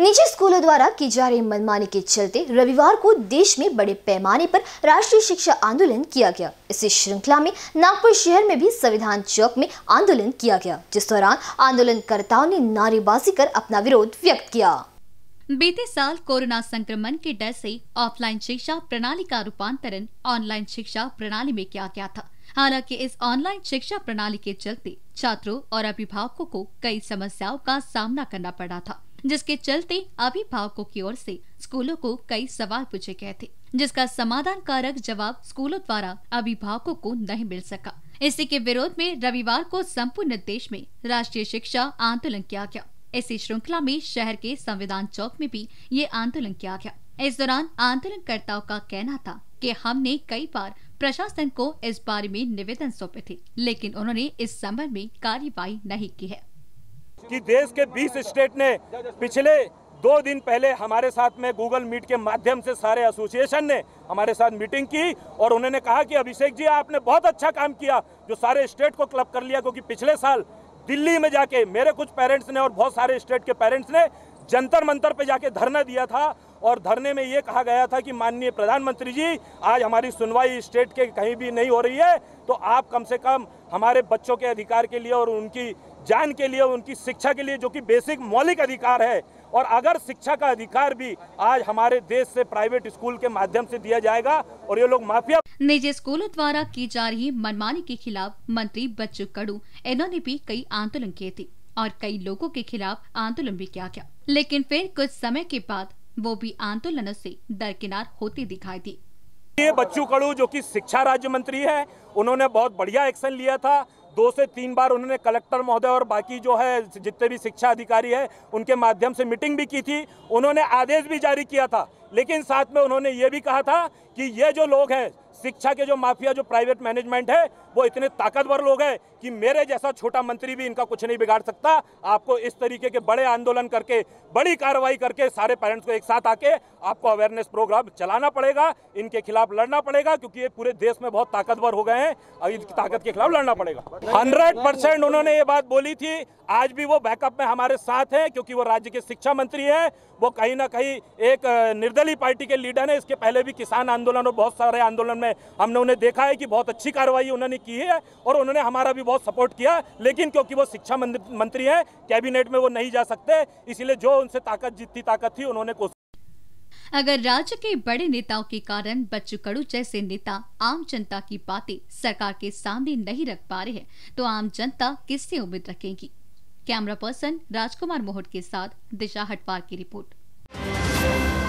निजी स्कूलों द्वारा की जा रही मनमानी के चलते रविवार को देश में बड़े पैमाने पर राष्ट्रीय शिक्षा आंदोलन किया गया इसी श्रृंखला में नागपुर शहर में भी संविधान चौक में आंदोलन किया गया जिस दौरान आंदोलनकर्ताओं ने नारेबाजी कर अपना विरोध व्यक्त किया बीते साल कोरोना संक्रमण के डर से ऑफलाइन शिक्षा प्रणाली का रूपांतरण ऑनलाइन शिक्षा प्रणाली में किया गया था हालांकि इस ऑनलाइन शिक्षा प्रणाली के चलते छात्रों और अभिभावकों को कई समस्याओं का सामना करना पड़ा था जिसके चलते अभिभावकों की ओर से स्कूलों को कई सवाल पूछे गए थे जिसका समाधान कारक जवाब स्कूलों द्वारा अभिभावकों को नहीं मिल सका इसी के विरोध में रविवार को संपूर्ण देश में राष्ट्रीय शिक्षा आंदोलन किया गया इसी श्रृंखला में शहर के संविधान चौक में भी ये आंदोलन किया गया इस दौरान आंदोलनकर्ताओं का कहना था कि हमने कई बार प्रशासन को इस बारे में निवेदन सौंपे थे लेकिन उन्होंने इस संबंध में कार्यवाही नहीं की है कि देश के 20 स्टेट ने पिछले दो दिन पहले हमारे साथ में गूगल मीट के माध्यम से सारे एसोसिएशन ने हमारे साथ मीटिंग की और उन्होंने कहा कि अभिषेक जी आपने बहुत अच्छा काम किया जो सारे स्टेट को क्लब कर लिया क्योंकि पिछले साल दिल्ली में जाके मेरे कुछ पेरेंट्स ने और बहुत सारे स्टेट के पेरेंट्स ने जंतर मंतर पे जाके धरना दिया था और धरने में ये कहा गया था कि माननीय प्रधानमंत्री जी आज हमारी सुनवाई स्टेट के कहीं भी नहीं हो रही है तो आप कम से कम हमारे बच्चों के अधिकार के लिए और उनकी जान के लिए उनकी शिक्षा के लिए जो कि बेसिक मौलिक अधिकार है और अगर शिक्षा का अधिकार भी आज हमारे देश से प्राइवेट स्कूल के माध्यम से दिया जाएगा और ये लोग माफिया निजी स्कूलों द्वारा की जा रही मनमानी के खिलाफ मंत्री बच्चू कड़ू इन्होंने भी कई आंदोलन किए थे और कई लोगों के खिलाफ आंदोलन भी किया गया लेकिन फिर कुछ समय के बाद वो भी आंदोलन से दरकिनार होते दिखाई दी ये बच्चू कड़ू जो कि शिक्षा राज्य मंत्री है उन्होंने बहुत बढ़िया एक्शन लिया था दो से तीन बार उन्होंने कलेक्टर महोदय और बाकी जो है जितने भी शिक्षा अधिकारी है उनके माध्यम से मीटिंग भी की थी उन्होंने आदेश भी जारी किया था लेकिन साथ में उन्होंने ये भी कहा था कि ये जो लोग हैं शिक्षा के जो माफिया जो प्राइवेट मैनेजमेंट है वो इतने ताकतवर लोग हैं कि मेरे जैसा छोटा मंत्री भी इनका कुछ नहीं बिगाड़ सकता आपको इस तरीके के बड़े आंदोलन करके बड़ी कार्रवाई करके सारे पेरेंट्स को एक साथ आके आपको अवेयरनेस प्रोग्राम चलाना पड़ेगा इनके खिलाफ लड़ना पड़ेगा क्योंकि ये पूरे देश में बहुत ताकतवर हो गए हैं और इनकी ताकत के खिलाफ लड़ना पड़ेगा हंड्रेड उन्होंने ये बात बोली थी आज भी वो बैकअप में हमारे साथ हैं क्योंकि वो राज्य के शिक्षा मंत्री हैं वो कहीं ना कहीं एक निर्दलीय पार्टी के लीडर हैं इसके पहले भी किसान आंदोलन और बहुत सारे आंदोलन में हमने उन्हें देखा है कि बहुत अच्छी कार्रवाई उन्होंने की है और उन्होंने हमारा भी बहुत सपोर्ट किया लेकिन क्योंकि वो शिक्षा मंत्री हैं कैबिनेट में वो नहीं जा सकते इसीलिए जो उनसे ताकत जितनी ताकत थी उन्होंने अगर राज्य के बड़े नेताओं के कारण बच्चू कड़ू जैसे नेता आम जनता की बातें सरकार के सामने नहीं रख पा रहे हैं तो आम जनता किससे उम्मीद रखेगी कैमरा पर्सन राजकुमार मोहट के साथ दिशा हटवार की रिपोर्ट